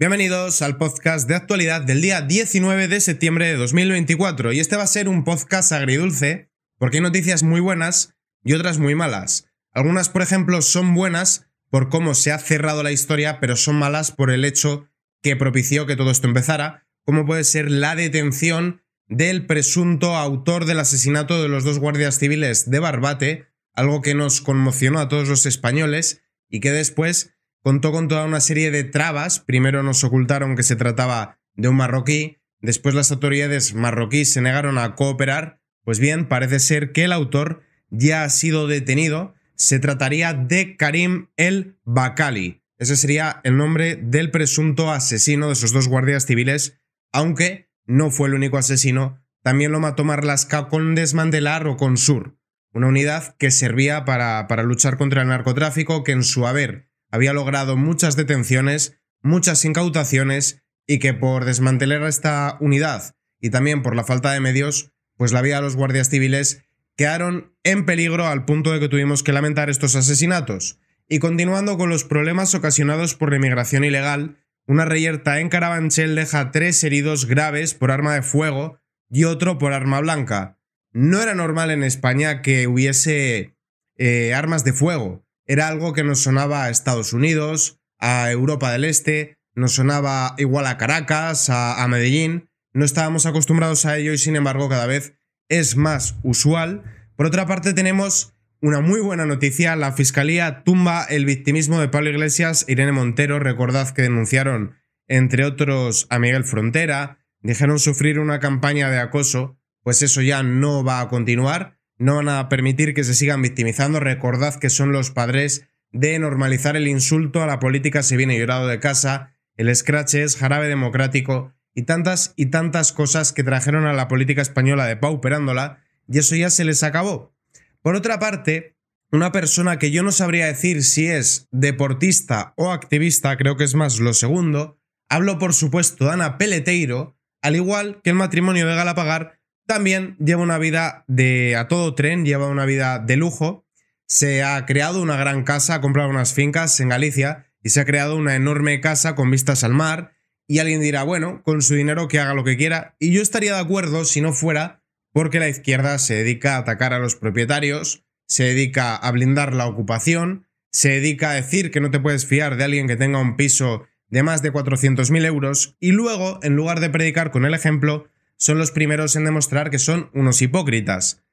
Bienvenidos al podcast de actualidad del día 19 de septiembre de 2024 y este va a ser un podcast agridulce porque hay noticias muy buenas y otras muy malas. Algunas, por ejemplo, son buenas por cómo se ha cerrado la historia, pero son malas por el hecho que propició que todo esto empezara, como puede ser la detención del presunto autor del asesinato de los dos guardias civiles de Barbate, algo que nos conmocionó a todos los españoles y que después contó con toda una serie de trabas. Primero nos ocultaron que se trataba de un marroquí, después las autoridades marroquíes se negaron a cooperar. Pues bien, parece ser que el autor ya ha sido detenido. Se trataría de Karim el Bakali. Ese sería el nombre del presunto asesino de esos dos guardias civiles, aunque no fue el único asesino. También lo mató Marlaska con Desmandelar o con sur, una unidad que servía para luchar contra el narcotráfico que en su haber había logrado muchas detenciones, muchas incautaciones y que por desmantelar esta unidad y también por la falta de medios, pues la vida de los guardias civiles quedaron en peligro al punto de que tuvimos que lamentar estos asesinatos. Y continuando con los problemas ocasionados por la inmigración ilegal, una reyerta en Carabanchel deja tres heridos graves por arma de fuego y otro por arma blanca. No era normal en España que hubiese eh, armas de fuego, era algo que nos sonaba a Estados Unidos, a Europa del Este, nos sonaba igual a Caracas, a, Medellín, no estábamos acostumbrados a ello y sin embargo cada vez es más usual. Por otra parte tenemos una muy buena noticia, la Fiscalía tumba el victimismo de Pablo Iglesias Irene Montero, recordad que denunciaron entre otros a Miguel Frontera, dijeron sufrir una campaña de acoso, pues eso ya no va a continuar. No van a permitir que se sigan victimizando. Recordad que son los padres de normalizar el insulto a la política si viene llorado de casa, el scratch es jarabe democrático y tantas y tantas cosas que trajeron a la política española de pauperándola y eso ya se les acabó. Por otra parte, una persona que yo no sabría decir si es deportista o activista, creo que es más lo segundo, hablo por supuesto de Ana Peleteiro, al igual que el matrimonio de Galapagar también lleva una vida de a todo tren, lleva una vida de lujo. Se ha creado una gran casa, ha comprado unas fincas en Galicia y se ha creado una enorme casa con vistas al mar. Y alguien dirá, bueno, con su dinero que haga lo que quiera. Y yo estaría de acuerdo si no fuera porque la izquierda se dedica a atacar a los propietarios, se dedica a blindar la ocupación, se dedica a decir que no te puedes fiar de alguien que tenga un piso de más de 400.000 euros y luego, en lugar de predicar con el ejemplo, son los primeros en demostrar que son unos hipócritas.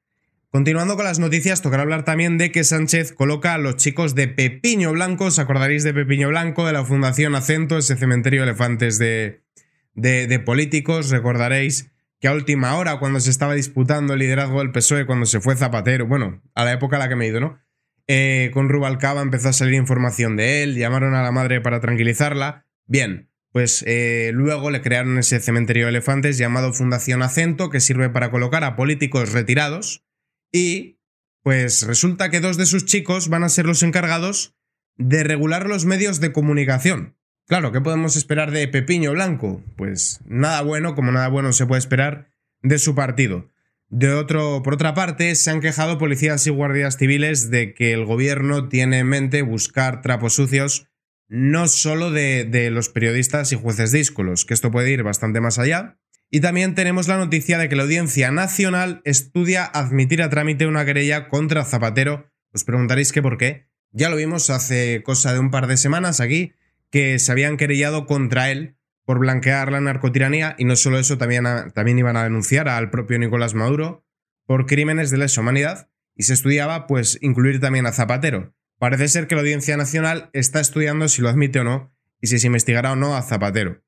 Continuando con las noticias, tocará hablar también de que Sánchez coloca a los chicos de Pepiño Blanco, os acordaréis de Pepiño Blanco, de la Fundación Acento, ese cementerio de elefantes de, de, políticos, recordaréis que a última hora, cuando se estaba disputando el liderazgo del PSOE, cuando se fue Zapatero, bueno, a la época a la que me he ido, ¿no? Eh, con Rubalcaba empezó a salir información de él, llamaron a la madre para tranquilizarla. Bien, pues eh, luego le crearon ese cementerio de elefantes llamado Fundación Acento, que sirve para colocar a políticos retirados. Y pues resulta que dos de sus chicos van a ser los encargados de regular los medios de comunicación. Claro, ¿qué podemos esperar de Pepiño Blanco? Pues nada bueno, como nada bueno se puede esperar de su partido. De otro, por otra parte, se han quejado policías y guardias civiles de que el gobierno tiene en mente buscar trapos sucios no solo de, los periodistas y jueces díscolos, que esto puede ir bastante más allá. Y también tenemos la noticia de que la Audiencia Nacional estudia admitir a trámite una querella contra Zapatero. Os preguntaréis qué por qué. Ya lo vimos hace cosa de un par de semanas aquí, que se habían querellado contra él por blanquear la narcotiranía y no solo eso, también, también iban a denunciar al propio Nicolás Maduro por crímenes de lesa humanidad y se estudiaba pues incluir también a Zapatero. Parece ser que la Audiencia Nacional está estudiando si lo admite o no y si se investigará o no a Zapatero.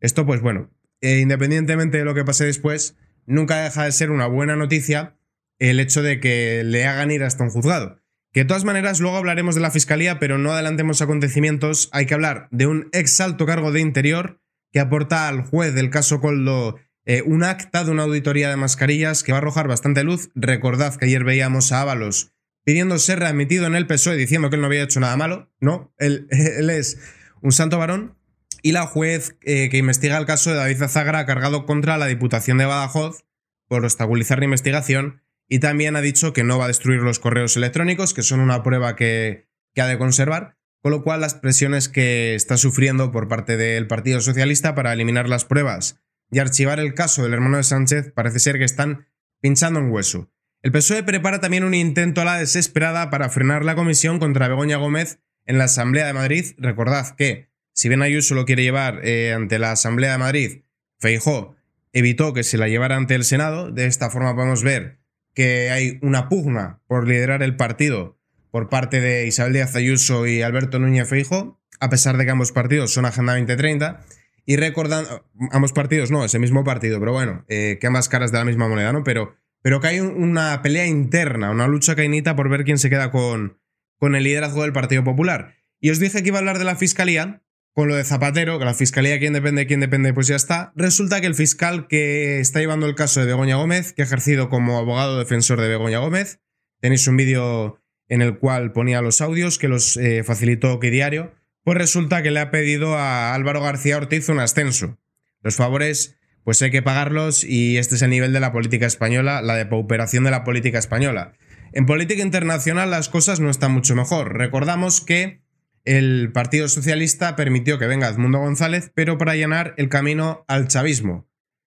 Esto, pues bueno, e independientemente de lo que pase después, nunca deja de ser una buena noticia el hecho de que le hagan ir hasta un juzgado. Que de todas maneras luego hablaremos de la fiscalía, pero no adelantemos acontecimientos. Hay que hablar de un ex alto cargo de interior que aporta al juez del caso Coldo eh, un acta de una auditoría de mascarillas que va a arrojar bastante luz. Recordad que ayer veíamos a Ábalos pidiendo ser readmitido en el PSOE diciendo que él no había hecho nada malo. No, él, es un santo varón. Y la juez eh, que investiga el caso de David Azagra ha cargado contra la Diputación de Badajoz por obstaculizar la investigación y también ha dicho que no va a destruir los correos electrónicos, que son una prueba que, que ha de conservar, con lo cual las presiones que está sufriendo por parte del Partido Socialista para eliminar las pruebas y archivar el caso del hermano de Sánchez parece ser que están pinchando en hueso. El PSOE prepara también un intento a la desesperada para frenar la comisión contra Begoña Gómez en la Asamblea de Madrid. Recordad que, si bien Ayuso lo quiere llevar eh, ante la Asamblea de Madrid, Feijó evitó que se la llevara ante el Senado. De esta forma podemos ver que hay una pugna por liderar el partido por parte de Isabel Díaz Ayuso y Alberto Núñez Feijó, a pesar de que ambos partidos son Agenda 2030. Y recordando, ambos partidos no, ese mismo partido, pero bueno, eh, que ambas caras de la misma moneda, ¿no? Pero pero que hay una pelea interna, una lucha cainita por ver quién se queda con, con el liderazgo del Partido Popular. Y os dije que iba a hablar de la fiscalía, con lo de Zapatero, que la fiscalía, quién depende, quién depende, pues ya está. Resulta que el fiscal que está llevando el caso de Begoña Gómez, que ha ejercido como abogado defensor de Begoña Gómez, tenéis un vídeo en el cual ponía los audios que los eh, facilitó que diario, pues resulta que le ha pedido a Álvaro García Ortiz un ascenso. Los favores pues hay que pagarlos y este es el nivel de la política española, la depauperación de la política española. En política internacional las cosas no están mucho mejor. Recordamos que el Partido Socialista permitió que venga Edmundo González, pero para llenar el camino al chavismo.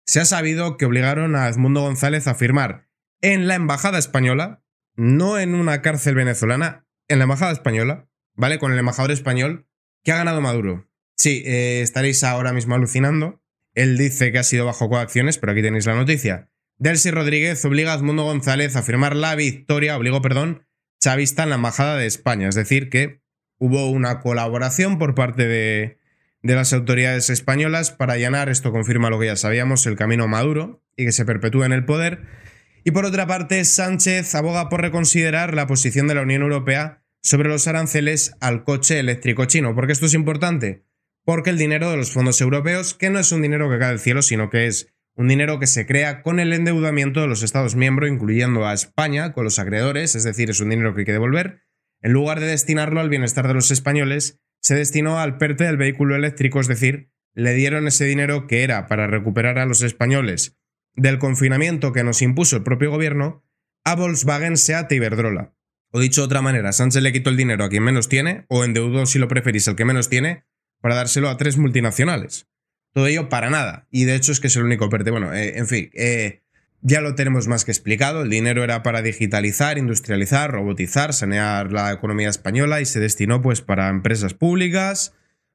Se ha sabido que obligaron a Edmundo González a firmar en la Embajada Española, no en una cárcel venezolana, en la Embajada Española, ¿vale? Con el embajador español que ha ganado Maduro. Sí, eh, estaréis ahora mismo alucinando, él dice que ha sido bajo coacciones, pero aquí tenéis la noticia. Delcy Rodríguez obliga a Edmundo González a firmar la victoria, obligó, perdón, chavista en la Embajada de España. Es decir, que hubo una colaboración por parte de, de las autoridades españolas para allanar, esto confirma lo que ya sabíamos, el camino Maduro y que se perpetúa en el poder. Y por otra parte, Sánchez aboga por reconsiderar la posición de la Unión Europea sobre los aranceles al coche eléctrico chino. Porque esto es importante? porque el dinero de los fondos europeos, que no es un dinero que cae del cielo, sino que es un dinero que se crea con el endeudamiento de los Estados miembros, incluyendo a España, con los acreedores, es decir, es un dinero que hay que devolver, en lugar de destinarlo al bienestar de los españoles, se destinó al PERTE del vehículo eléctrico, es decir, le dieron ese dinero que era para recuperar a los españoles del confinamiento que nos impuso el propio gobierno a Volkswagen, Seat y e Iberdrola. O dicho de otra manera, Sánchez le quitó el dinero a quien menos tiene, o endeudó si lo preferís al que menos tiene, para dárselo a tres multinacionales. Todo ello para nada. Y de hecho es que es el único perte. Bueno, eh, en fin, eh, ya lo tenemos más que explicado. El dinero era para digitalizar, industrializar, robotizar, sanear la economía española y se destinó pues para empresas públicas,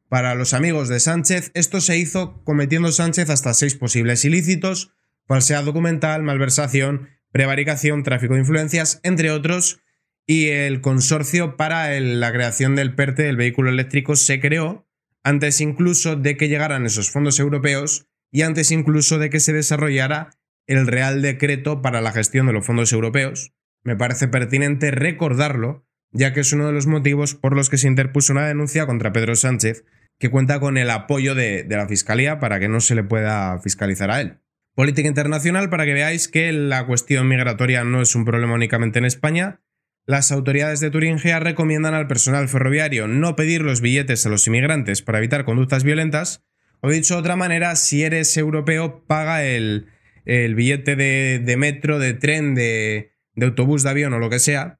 para los amigos de Sánchez. Esto se hizo cometiendo Sánchez hasta seis posibles ilícitos, falsedad documental, malversación, prevaricación, tráfico de influencias, entre otros. Y el consorcio para la creación del PERTE del vehículo eléctrico se creó antes incluso de que llegaran esos fondos europeos y antes incluso de que se desarrollara el Real Decreto para la gestión de los fondos europeos. Me parece pertinente recordarlo, ya que es uno de los motivos por los que se interpuso una denuncia contra Pedro Sánchez, que cuenta con el apoyo de, la Fiscalía para que no se le pueda fiscalizar a él. Política internacional para que veáis que la cuestión migratoria no es un problema únicamente en España, las autoridades de Turingia recomiendan al personal ferroviario no pedir los billetes a los inmigrantes para evitar conductas violentas, o dicho de otra manera, si eres europeo, paga el, billete de, metro, de tren, de, de autobús, de avión o lo que sea.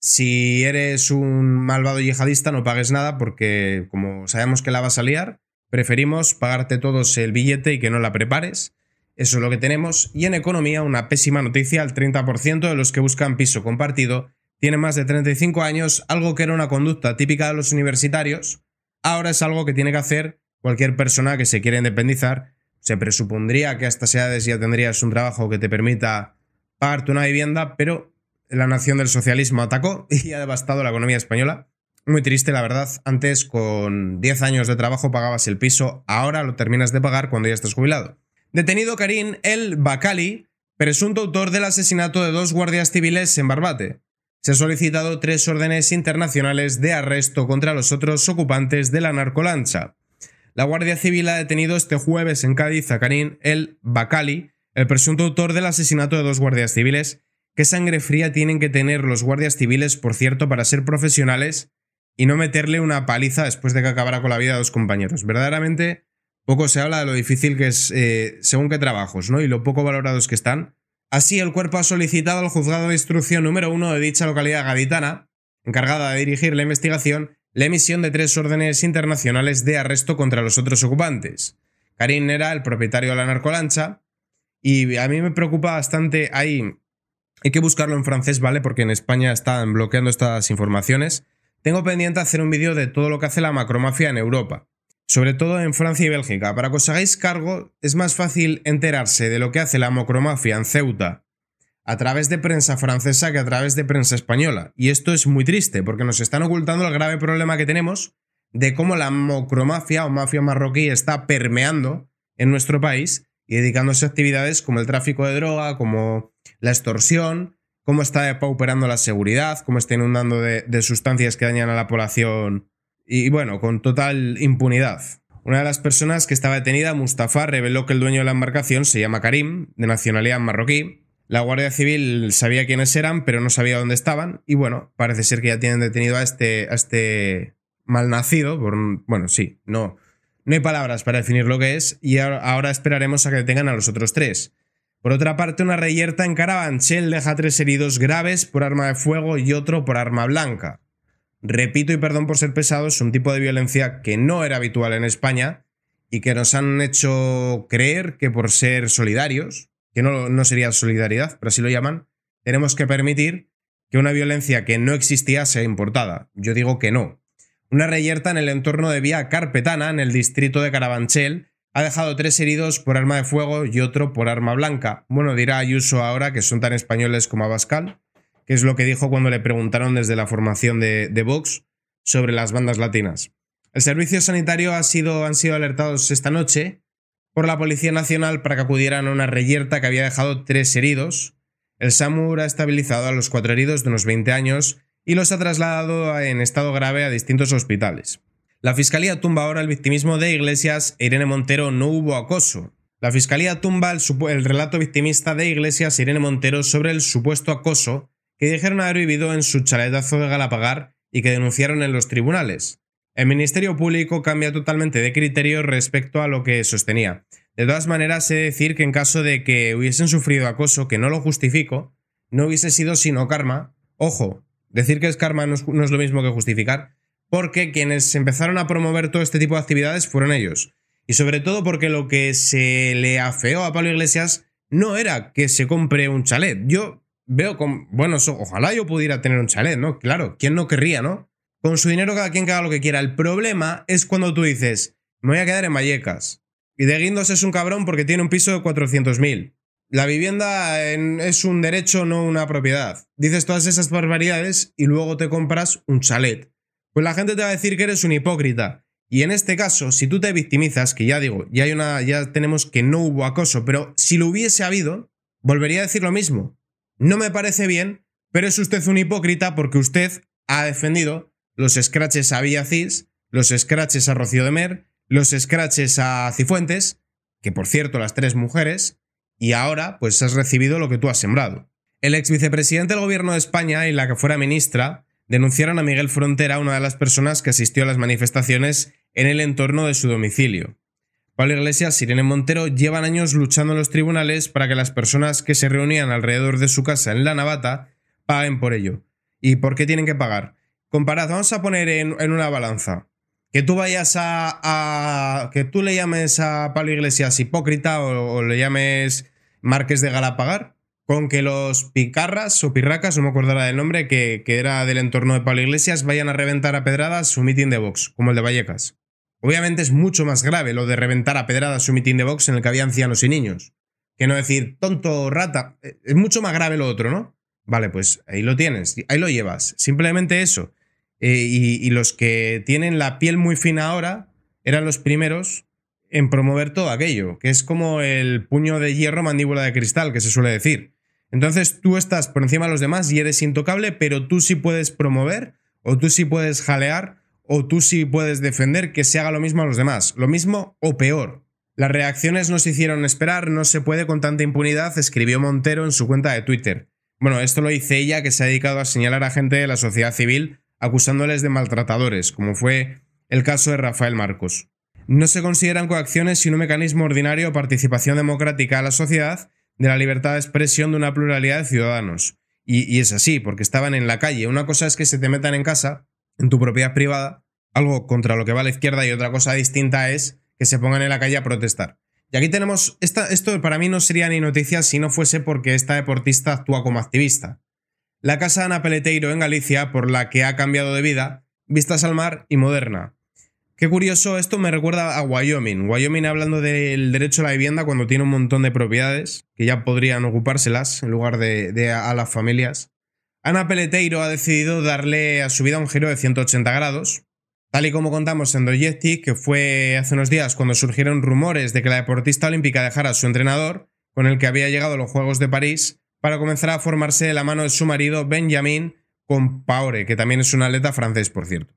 Si eres un malvado yihadista, no pagues nada porque, como sabemos que la vas a liar, preferimos pagarte todos el billete y que no la prepares. Eso es lo que tenemos. Y en economía, una pésima noticia, el 30% de los que buscan piso compartido tiene más de 35 años, algo que era una conducta típica de los universitarios, ahora es algo que tiene que hacer cualquier persona que se quiera independizar. Se presupondría que a estas edades ya tendrías un trabajo que te permita pagarte una vivienda, pero la nación del socialismo atacó y ha devastado la economía española. Muy triste, la verdad. Antes, con 10 años de trabajo, pagabas el piso, ahora lo terminas de pagar cuando ya estás jubilado. Detenido Karim El Bakali, presunto autor del asesinato de dos guardias civiles en Barbate se ha solicitado tres órdenes internacionales de arresto contra los otros ocupantes de la narcolancha. La Guardia Civil ha detenido este jueves en Cádiz a Karim El Bakali, el presunto autor del asesinato de dos guardias civiles. ¿Qué sangre fría tienen que tener los guardias civiles, por cierto, para ser profesionales y no meterle una paliza después de que acabara con la vida a dos compañeros? Verdaderamente, poco se habla de lo difícil que es, eh, según qué trabajos, ¿no? Y lo poco valorados que están. Así, el cuerpo ha solicitado al juzgado de instrucción número uno de dicha localidad gaditana, encargada de dirigir la investigación, la emisión de tres órdenes internacionales de arresto contra los otros ocupantes. Karim era el propietario de la narcolancha y a mí me preocupa bastante Hay que buscarlo en francés, ¿vale? Porque en España están bloqueando estas informaciones. Tengo pendiente hacer un vídeo de todo lo que hace la macromafia en Europa sobre todo en Francia y Bélgica. Para que os hagáis cargo, es más fácil enterarse de lo que hace la mocromafia en Ceuta a través de prensa francesa que a través de prensa española. Y esto es muy triste, porque nos están ocultando el grave problema que tenemos de cómo la mocromafia o mafia marroquí está permeando en nuestro país y dedicándose a actividades como el tráfico de droga, como la extorsión, cómo está pauperando la seguridad, cómo está inundando de sustancias que dañan a la población y bueno, con total impunidad. Una de las personas que estaba detenida, Mustafa, reveló que el dueño de la embarcación se llama Karim, de nacionalidad marroquí. La Guardia Civil sabía quiénes eran, pero no sabía dónde estaban. Y bueno, parece ser que ya tienen detenido a este, a este malnacido. Por, bueno, sí, no, no hay palabras para definir lo que es. Y ahora esperaremos a que detengan a los otros tres. Por otra parte, una reyerta en Carabanchel deja tres heridos graves por arma de fuego y otro por arma blanca. Repito y perdón por ser pesado, es un tipo de violencia que no era habitual en España y que nos han hecho creer que por ser solidarios, que no, no sería solidaridad, pero así lo llaman, tenemos que permitir que una violencia que no existía sea importada. Yo digo que no. Una reyerta en el entorno de Vía Carpetana, en el distrito de Carabanchel, ha dejado tres heridos por arma de fuego y otro por arma blanca. Bueno, dirá Ayuso ahora que son tan españoles como Abascal que es lo que dijo cuando le preguntaron desde la formación de, Vox sobre las bandas latinas. El servicio sanitario ha sido, han sido alertados esta noche por la Policía Nacional para que acudieran a una reyerta que había dejado tres heridos. El SAMUR ha estabilizado a los cuatro heridos de unos 20 años y los ha trasladado en estado grave a distintos hospitales. La Fiscalía tumba ahora el victimismo de Iglesias e Irene Montero no hubo acoso. La Fiscalía tumba el, el relato victimista de Iglesias e Irene Montero sobre el supuesto acoso que dijeron haber vivido en su chaletazo de Galapagar y que denunciaron en los tribunales. El Ministerio Público cambia totalmente de criterio respecto a lo que sostenía. De todas maneras, he de decir que en caso de que hubiesen sufrido acoso, que no lo justifico, no hubiese sido sino karma. Ojo, decir que es karma no es, no es lo mismo que justificar, porque quienes empezaron a promover todo este tipo de actividades fueron ellos. Y sobre todo porque lo que se le afeó a Pablo Iglesias no era que se compre un chalet. Yo veo con. Bueno, ojalá yo pudiera tener un chalet, ¿no? Claro, ¿quién no querría, no? Con su dinero cada quien que lo que quiera. El problema es cuando tú dices, me voy a quedar en Vallecas. Y de Guindos es un cabrón porque tiene un piso de 400.000. La vivienda es un derecho, no una propiedad. Dices todas esas barbaridades y luego te compras un chalet. Pues la gente te va a decir que eres un hipócrita. Y en este caso, si tú te victimizas, que ya digo, ya hay una, ya tenemos que no hubo acoso, pero si lo hubiese habido, volvería a decir lo mismo. No me parece bien, pero es usted un hipócrita porque usted ha defendido los scratches a Villacís, los scratches a Rocío de Mer, los scratches a Cifuentes, que por cierto las tres mujeres, y ahora pues has recibido lo que tú has sembrado. El ex vicepresidente del gobierno de España y la que fuera ministra denunciaron a Miguel Frontera, una de las personas que asistió a las manifestaciones en el entorno de su domicilio. Pablo Iglesias, Irene Montero llevan años luchando en los tribunales para que las personas que se reunían alrededor de su casa en la Navata paguen por ello. ¿Y por qué tienen que pagar? Comparad, vamos a poner en, una balanza. Que tú vayas a, que tú le llames a Pablo Iglesias hipócrita o, le llames Márquez de Galapagar, con que los picarras o pirracas, no me acordará del nombre, que, era del entorno de Pablo Iglesias, vayan a reventar a pedradas su mitin de Vox, como el de Vallecas. Obviamente es mucho más grave lo de reventar a pedradas un mitin de box en el que había ancianos y niños. Que no decir, tonto, rata. Eh, es mucho más grave lo otro, ¿no? Vale, pues ahí lo tienes, ahí lo llevas. Simplemente eso. Eh, y, y, los que tienen la piel muy fina ahora eran los primeros en promover todo aquello, que es como el puño de hierro, mandíbula de cristal, que se suele decir. Entonces tú estás por encima de los demás y eres intocable, pero tú sí puedes promover o tú sí puedes jalear o tú sí puedes defender que se haga lo mismo a los demás, lo mismo o peor. Las reacciones no se hicieron esperar, no se puede con tanta impunidad, escribió Montero en su cuenta de Twitter. Bueno, esto lo dice ella que se ha dedicado a señalar a gente de la sociedad civil acusándoles de maltratadores, como fue el caso de Rafael Marcos. No se consideran coacciones sino un mecanismo ordinario de participación democrática a la sociedad de la libertad de expresión de una pluralidad de ciudadanos. y es así, porque estaban en la calle. Una cosa es que se te metan en casa en tu propiedad privada, algo contra lo que va la izquierda y otra cosa distinta es que se pongan en la calle a protestar. Y aquí tenemos, esta, esto para mí no sería ni noticia si no fuese porque esta deportista actúa como activista. La casa Ana Peleteiro en Galicia, por la que ha cambiado de vida, vistas al mar y moderna. Qué curioso, esto me recuerda a Wyoming. Wyoming hablando del derecho a la vivienda cuando tiene un montón de propiedades que ya podrían ocupárselas en lugar de a las familias. Ana Peleteiro ha decidido darle a su vida un giro de 180 grados. Tal y como contamos en Dojetic, que fue hace unos días cuando surgieron rumores de que la deportista olímpica dejara a su entrenador, con el que había llegado a los Juegos de París, para comenzar a formarse de la mano de su marido Benjamin Compaore, que también es un atleta francés, por cierto.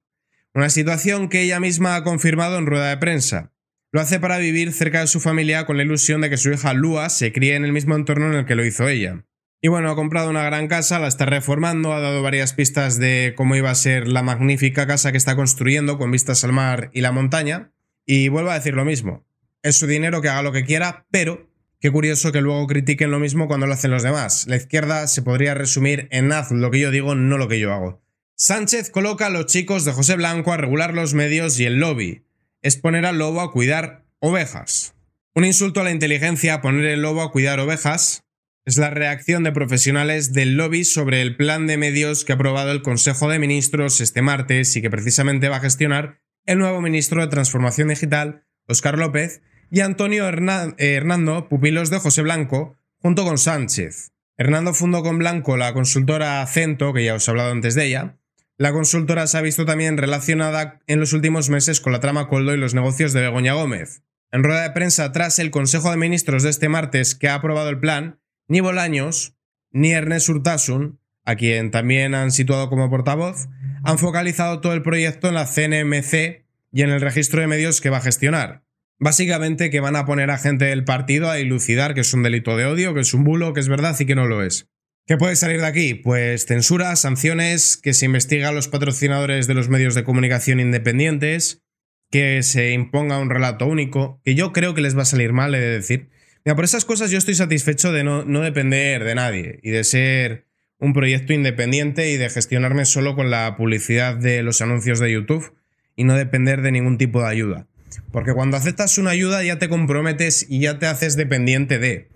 Una situación que ella misma ha confirmado en rueda de prensa. Lo hace para vivir cerca de su familia con la ilusión de que su hija Lua se críe en el mismo entorno en el que lo hizo ella. Y bueno, ha comprado una gran casa, la está reformando, ha dado varias pistas de cómo iba a ser la magnífica casa que está construyendo con vistas al mar y la montaña. Y vuelvo a decir lo mismo, es su dinero que haga lo que quiera, pero qué curioso que luego critiquen lo mismo cuando lo hacen los demás. La izquierda se podría resumir en haz lo que yo digo, no lo que yo hago. Sánchez coloca a los chicos de José Blanco a regular los medios y el lobby. Es poner al lobo a cuidar ovejas. Un insulto a la inteligencia poner el lobo a cuidar ovejas, es la reacción de profesionales del lobby sobre el plan de medios que ha aprobado el Consejo de Ministros este martes y que precisamente va a gestionar el nuevo ministro de Transformación Digital, Óscar López, y Antonio eh, Hernando, pupilos de José Blanco, junto con Sánchez. Hernando fundó con Blanco la consultora Acento, que ya os he hablado antes de ella. La consultora se ha visto también relacionada en los últimos meses con la trama Coldo y los negocios de Begoña Gómez. En rueda de prensa tras el Consejo de Ministros de este martes que ha aprobado el plan, ni Bolaños, ni Ernest Urtasun, a quien también han situado como portavoz, han focalizado todo el proyecto en la CNMC y en el registro de medios que va a gestionar. Básicamente que van a poner a gente del partido a ilucidar que es un delito de odio, que es un bulo, que es verdad y que no lo es. ¿Qué puede salir de aquí? Pues censura, sanciones, que se investiga a los patrocinadores de los medios de comunicación independientes, que se imponga un relato único, que yo creo que les va a salir mal, he de decir, por esas cosas yo estoy satisfecho de no, depender de nadie y de ser un proyecto independiente y de gestionarme solo con la publicidad de los anuncios de YouTube y no depender de ningún tipo de ayuda. Porque cuando aceptas una ayuda ya te comprometes y ya te haces dependiente de.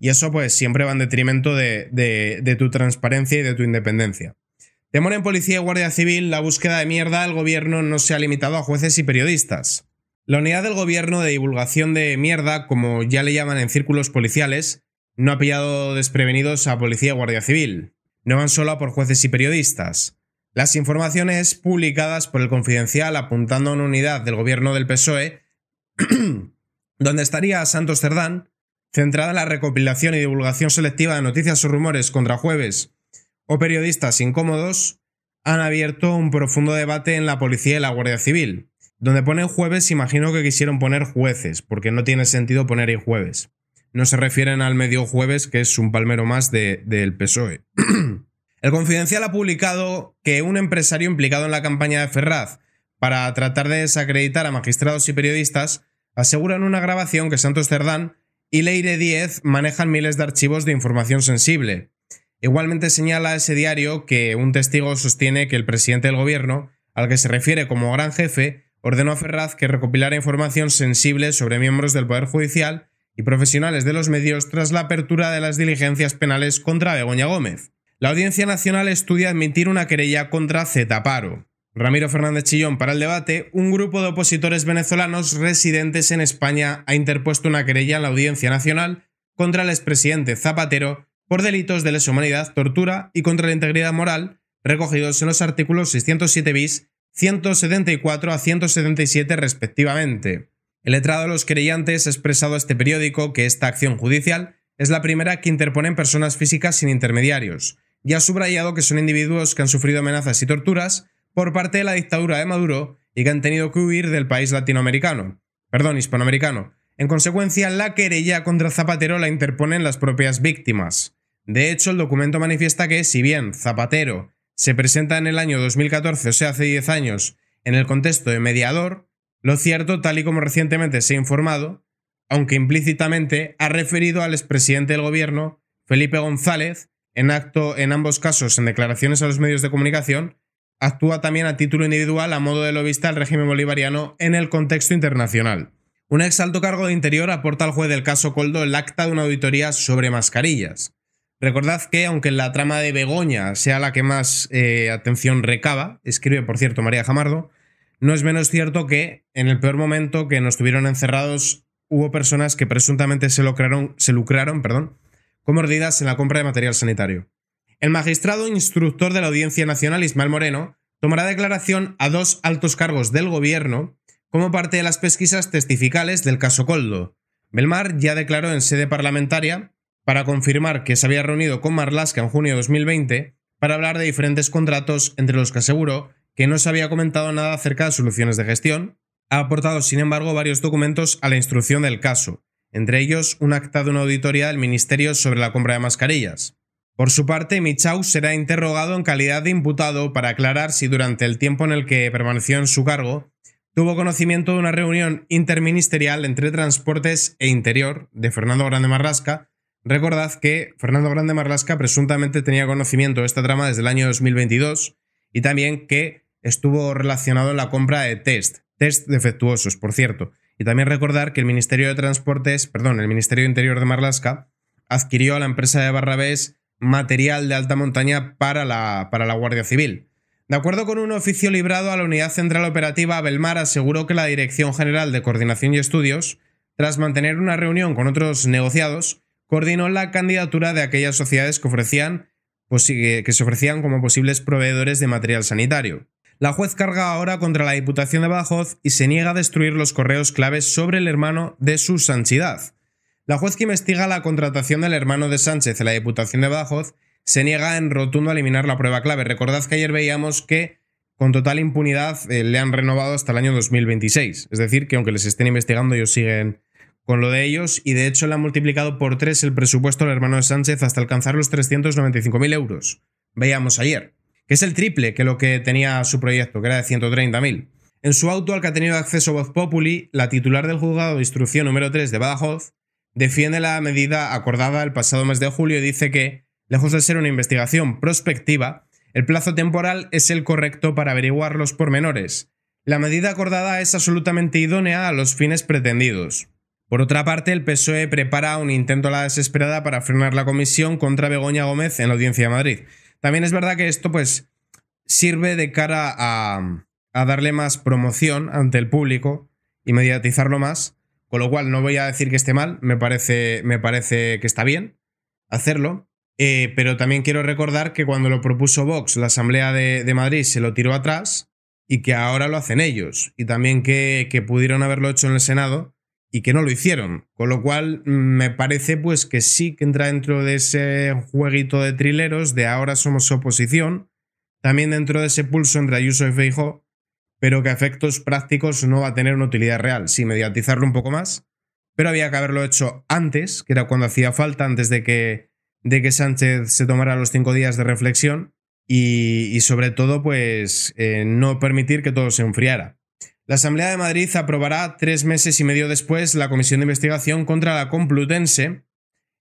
Y eso pues siempre va en detrimento de, tu transparencia y de tu independencia. Temor en policía y guardia civil, la búsqueda de mierda, el gobierno no se ha limitado a jueces y periodistas. La unidad del gobierno de divulgación de mierda, como ya le llaman en círculos policiales, no ha pillado desprevenidos a policía y guardia civil. No van solo por jueces y periodistas. Las informaciones publicadas por el Confidencial apuntando a una unidad del gobierno del PSOE, donde estaría Santos Cerdán, centrada en la recopilación y divulgación selectiva de noticias o rumores contra jueves o periodistas incómodos, han abierto un profundo debate en la policía y la Guardia Civil donde pone jueves, imagino que quisieron poner jueces, porque no tiene sentido poner el jueves. No se refieren al medio jueves, que es un palmero más del de, PSOE. El Confidencial ha publicado que un empresario implicado en la campaña de Ferraz para tratar de desacreditar a magistrados y periodistas aseguran una grabación que Santos Cerdán y Leire 10 manejan miles de archivos de información sensible. Igualmente señala ese diario que un testigo sostiene que el presidente del gobierno, al que se refiere como gran jefe, ordenó a Ferraz que recopilara información sensible sobre miembros del Poder Judicial y profesionales de los medios tras la apertura de las diligencias penales contra Begoña Gómez. La Audiencia Nacional estudia admitir una querella contra Z Ramiro Fernández Chillón para el debate, un grupo de opositores venezolanos residentes en España ha interpuesto una querella en la Audiencia Nacional contra el expresidente Zapatero por delitos de lesa humanidad, tortura y contra la integridad moral recogidos en los artículos 607 bis 174 a 177 respectivamente. El letrado de los creyentes ha expresado a este periódico que esta acción judicial es la primera que interponen personas físicas sin intermediarios, y ha subrayado que son individuos que han sufrido amenazas y torturas por parte de la dictadura de Maduro y que han tenido que huir del país latinoamericano, perdón, hispanoamericano. En consecuencia, la querella contra Zapatero la interponen las propias víctimas. De hecho, el documento manifiesta que, si bien Zapatero se presenta en el año 2014, o sea, hace 10 años, en el contexto de mediador, lo cierto, tal y como recientemente se ha informado, aunque implícitamente ha referido al expresidente del gobierno, Felipe González, en acto en ambos casos en declaraciones a los medios de comunicación, actúa también a título individual a modo de lobista al régimen bolivariano en el contexto internacional. Un ex alto cargo de Interior aporta al juez del caso Coldo el acta de una auditoría sobre mascarillas. Recordad que, aunque la trama de Begoña sea la que más eh, atención recaba, escribe, por cierto, María Jamardo, no es menos cierto que, en el peor momento que nos tuvieron encerrados, hubo personas que presuntamente se lucraron, se lucraron perdón, con mordidas en la compra de material sanitario. El magistrado instructor de la Audiencia Nacional, Ismael Moreno, tomará declaración a dos altos cargos del gobierno como parte de las pesquisas testificales del caso Coldo. Belmar ya declaró en sede parlamentaria para confirmar que se había reunido con Marlaska en junio de 2020 para hablar de diferentes contratos entre los que aseguró que no se había comentado nada acerca de soluciones de gestión. Ha aportado, sin embargo, varios documentos a la instrucción del caso, entre ellos un acta de una auditoría del Ministerio sobre la compra de mascarillas. Por su parte, Michau será interrogado en calidad de imputado para aclarar si durante el tiempo en el que permaneció en su cargo tuvo conocimiento de una reunión interministerial entre Transportes e Interior de Fernando Grande Marrasca Recordad que Fernando Grande Marlasca presuntamente tenía conocimiento de esta trama desde el año 2022 y también que estuvo relacionado en la compra de test, test defectuosos, por cierto. Y también recordar que el Ministerio de Transportes, perdón, el Ministerio Interior de Marlasca adquirió a la empresa de Barrabés material de alta montaña para la, para la Guardia Civil. De acuerdo con un oficio librado a la Unidad Central Operativa, Belmar aseguró que la Dirección General de Coordinación y Estudios, tras mantener una reunión con otros negociados, coordinó la candidatura de aquellas sociedades que, ofrecían, pues que se ofrecían como posibles proveedores de material sanitario. La juez carga ahora contra la Diputación de Badajoz y se niega a destruir los correos claves sobre el hermano de su Sanchidad. La juez que investiga la contratación del hermano de Sánchez en la Diputación de Badajoz se niega en rotundo a eliminar la prueba clave. Recordad que ayer veíamos que con total impunidad eh, le han renovado hasta el año 2026. Es decir, que aunque les estén investigando, ellos siguen con lo de ellos y de hecho le ha multiplicado por tres el presupuesto al hermano de Sánchez hasta alcanzar los 395.000 euros. Veíamos ayer, que es el triple que lo que tenía su proyecto, que era de 130.000. En su auto al que ha tenido acceso Voz Populi, la titular del juzgado de instrucción número 3 de Badajoz defiende la medida acordada el pasado mes de julio y dice que, lejos de ser una investigación prospectiva, el plazo temporal es el correcto para averiguar los pormenores. La medida acordada es absolutamente idónea a los fines pretendidos. Por otra parte, el PSOE prepara un intento a la desesperada para frenar la comisión contra Begoña Gómez en la Audiencia de Madrid. También es verdad que esto pues sirve de cara a, darle más promoción ante el público y mediatizarlo más, con lo cual no voy a decir que esté mal, me parece, me parece que está bien hacerlo, eh, pero también quiero recordar que cuando lo propuso Vox, la Asamblea de, Madrid se lo tiró atrás y que ahora lo hacen ellos. Y también que pudieron haberlo hecho en el Senado y que no lo hicieron. Con lo cual, mm, me parece pues que sí que entra dentro de ese jueguito de trileros de ahora somos oposición, también dentro de ese pulso entre Ayuso y Feijo, pero que a efectos prácticos no va a tener una utilidad real. Sí, mediatizarlo un poco más, pero había que haberlo hecho antes, que era cuando hacía falta, antes de que, de que Sánchez se tomara los cinco días de reflexión y, sobre todo, pues eh, no permitir que todo se enfriara. La Asamblea de Madrid aprobará tres meses y medio después la Comisión de Investigación contra la Complutense.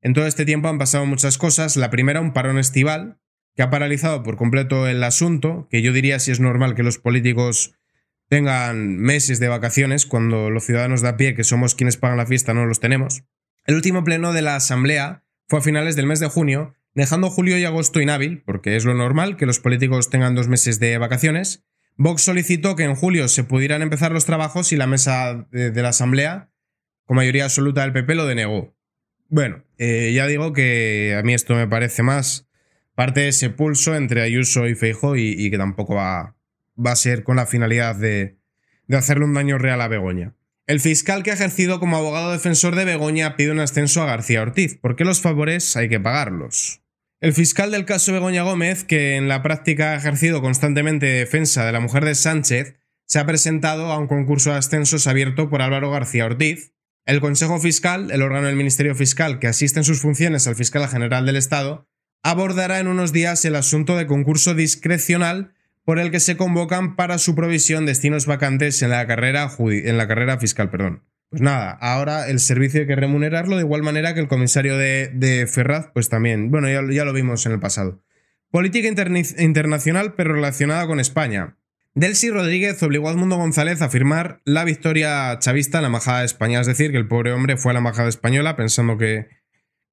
En todo este tiempo han pasado muchas cosas. La primera, un parón estival, que ha paralizado por completo el asunto, que yo diría si es normal que los políticos tengan meses de vacaciones cuando los ciudadanos de a pie, que somos quienes pagan la fiesta, no los tenemos. El último pleno de la Asamblea fue a finales del mes de junio, dejando julio y agosto inhábil, porque es lo normal que los políticos tengan dos meses de vacaciones, Vox solicitó que en julio se pudieran empezar los trabajos y la mesa de, la Asamblea, con mayoría absoluta del PP, lo denegó. Bueno, eh, ya digo que a mí esto me parece más parte de ese pulso entre Ayuso y Feijo y, que tampoco va, a ser con la finalidad de, de hacerle un daño real a Begoña. El fiscal que ha ejercido como abogado defensor de Begoña pide un ascenso a García Ortiz, porque los favores hay que pagarlos. El fiscal del caso Begoña Gómez, que en la práctica ha ejercido constantemente defensa de la mujer de Sánchez, se ha presentado a un concurso de ascensos abierto por Álvaro García Ortiz. El Consejo Fiscal, el órgano del Ministerio Fiscal que asiste en sus funciones al fiscal general del Estado, abordará en unos días el asunto de concurso discrecional por el que se convocan para su provisión destinos vacantes en la carrera, en la carrera fiscal. Perdón. Pues nada, ahora el servicio hay que remunerarlo de igual manera que el comisario de, Ferraz, pues también. Bueno, ya, lo vimos en el pasado. Política internacional, pero relacionada con España. Delcy Rodríguez obligó a Edmundo González a firmar la victoria chavista en la Embajada de España. Es decir, que el pobre hombre fue a la Embajada Española pensando que,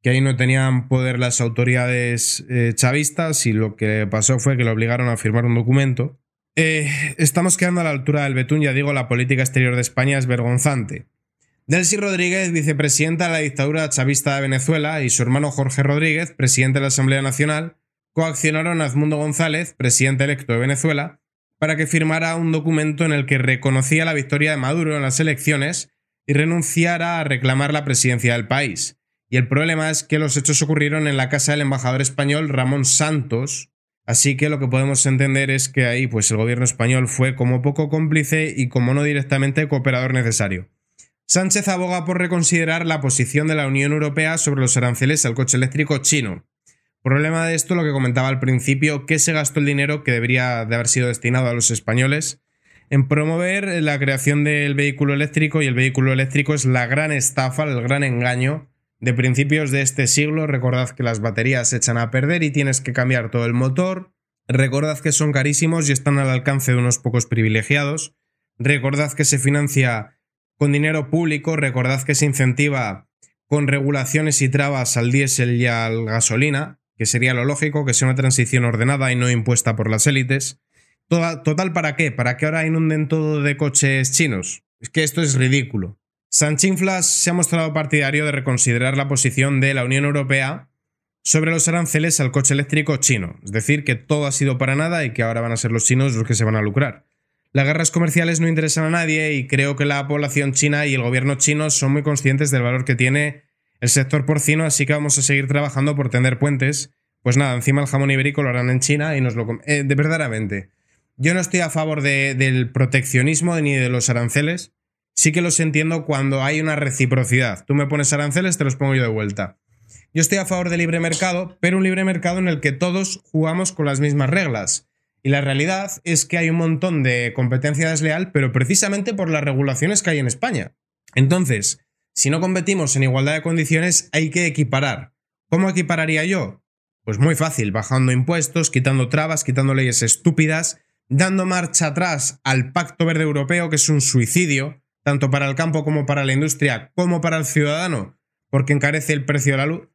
ahí no tenían poder las autoridades eh, chavistas y lo que pasó fue que lo obligaron a firmar un documento. Eh, estamos quedando a la altura del betún, ya digo, la política exterior de España es vergonzante. Delcy Rodríguez, vicepresidenta de la dictadura chavista de Venezuela, y su hermano Jorge Rodríguez, presidente de la Asamblea Nacional, coaccionaron a Edmundo González, presidente electo de Venezuela, para que firmara un documento en el que reconocía la victoria de Maduro en las elecciones y renunciara a reclamar la presidencia del país. Y el problema es que los hechos ocurrieron en la casa del embajador español Ramón Santos, así que lo que podemos entender es que ahí pues el gobierno español fue como poco cómplice y como no directamente cooperador necesario. Sánchez aboga por reconsiderar la posición de la Unión Europea sobre los aranceles al coche eléctrico chino. Problema de esto, lo que comentaba al principio, que se gastó el dinero que debería de haber sido destinado a los españoles en promover la creación del vehículo eléctrico y el vehículo eléctrico es la gran estafa, el gran engaño de principios de este siglo. Recordad que las baterías se echan a perder y tienes que cambiar todo el motor. Recordad que son carísimos y están al alcance de unos pocos privilegiados. Recordad que se financia con dinero público. Recordad que se incentiva con regulaciones y trabas al diésel y al gasolina, que sería lo lógico, que sea una transición ordenada y no impuesta por las élites. Total, ¿para qué? ¿Para que ahora inunden todo de coches chinos? Es que esto es ridículo. Sanchinflas se ha mostrado partidario de reconsiderar la posición de la Unión Europea sobre los aranceles al coche eléctrico chino, es decir, que todo ha sido para nada y que ahora van a ser los chinos los que se van a lucrar. Las guerras comerciales no interesan a nadie y creo que la población china y el gobierno chino son muy conscientes del valor que tiene el sector porcino, así que vamos a seguir trabajando por tender puentes. Pues nada, encima el jamón ibérico lo harán en China y nos lo... Eh, de verdaderamente. Yo no estoy a favor del proteccionismo ni de los aranceles. Sí que los entiendo cuando hay una reciprocidad. Tú me pones aranceles, te los pongo yo de vuelta. Yo estoy a favor del libre mercado, pero un libre mercado en el que todos jugamos con las mismas reglas. Y la realidad es que hay un montón de competencia desleal, pero precisamente por las regulaciones que hay en España. Entonces, si no competimos en igualdad de condiciones, hay que equiparar. ¿Cómo equipararía yo? Pues muy fácil, bajando impuestos, quitando trabas, quitando leyes estúpidas, dando marcha atrás al Pacto Verde Europeo, que es un suicidio, tanto para el campo como para la industria, como para el ciudadano, porque encarece el precio de la luz.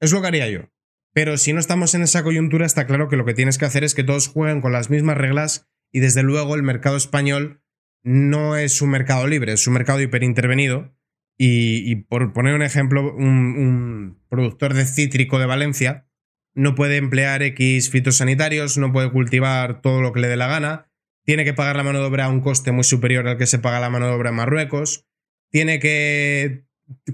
Es lo que haría yo. Pero si no estamos en esa coyuntura, está claro que lo que tienes que hacer es que todos jueguen con las mismas reglas y desde luego el mercado español no es un mercado libre, es un mercado hiperintervenido. Y, y por poner un ejemplo, un, un productor de cítrico de Valencia no puede emplear X fitosanitarios, no puede cultivar todo lo que le dé la gana, tiene que pagar la mano de obra a un coste muy superior al que se paga la mano de obra en Marruecos, tiene que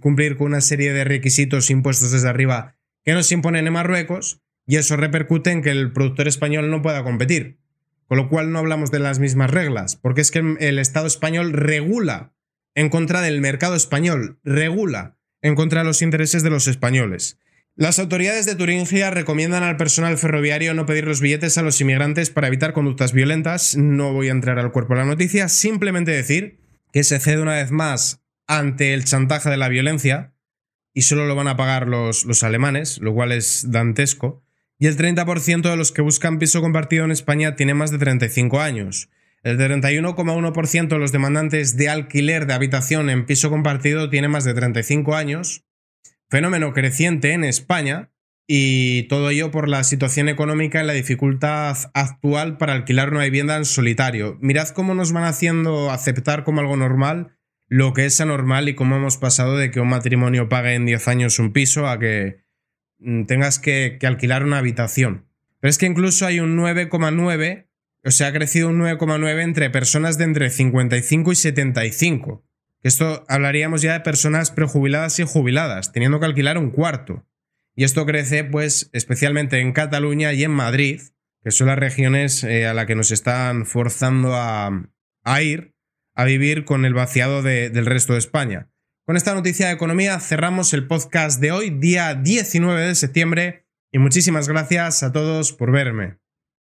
cumplir con una serie de requisitos impuestos desde arriba que nos imponen en Marruecos y eso repercute en que el productor español no pueda competir. Con lo cual no hablamos de las mismas reglas, porque es que el Estado español regula en contra del mercado español, regula en contra de los intereses de los españoles. Las autoridades de Turingia recomiendan al personal ferroviario no pedir los billetes a los inmigrantes para evitar conductas violentas. No voy a entrar al cuerpo de la noticia, simplemente decir que se cede una vez más ante el chantaje de la violencia, y solo lo van a pagar los, los alemanes, lo cual es dantesco. Y el 30% de los que buscan piso compartido en España tiene más de 35 años. El 31,1% de los demandantes de alquiler de habitación en piso compartido tiene más de 35 años, fenómeno creciente en España, y todo ello por la situación económica y la dificultad actual para alquilar una vivienda en solitario. Mirad cómo nos van haciendo aceptar como algo normal lo que es anormal y cómo hemos pasado de que un matrimonio pague en 10 años un piso a que mm, tengas que, alquilar una habitación. Pero es que incluso hay un 9,9, o sea, ha crecido un 9,9 entre personas de entre 55 y 75. Esto hablaríamos ya de personas prejubiladas y jubiladas, teniendo que alquilar un cuarto. Y esto crece, pues, especialmente en Cataluña y en Madrid, que son las regiones eh, a las que nos están forzando a ir, a vivir con el vaciado del resto de España. Con esta noticia de economía cerramos el podcast de hoy, día 19 de septiembre, y muchísimas gracias a todos por verme.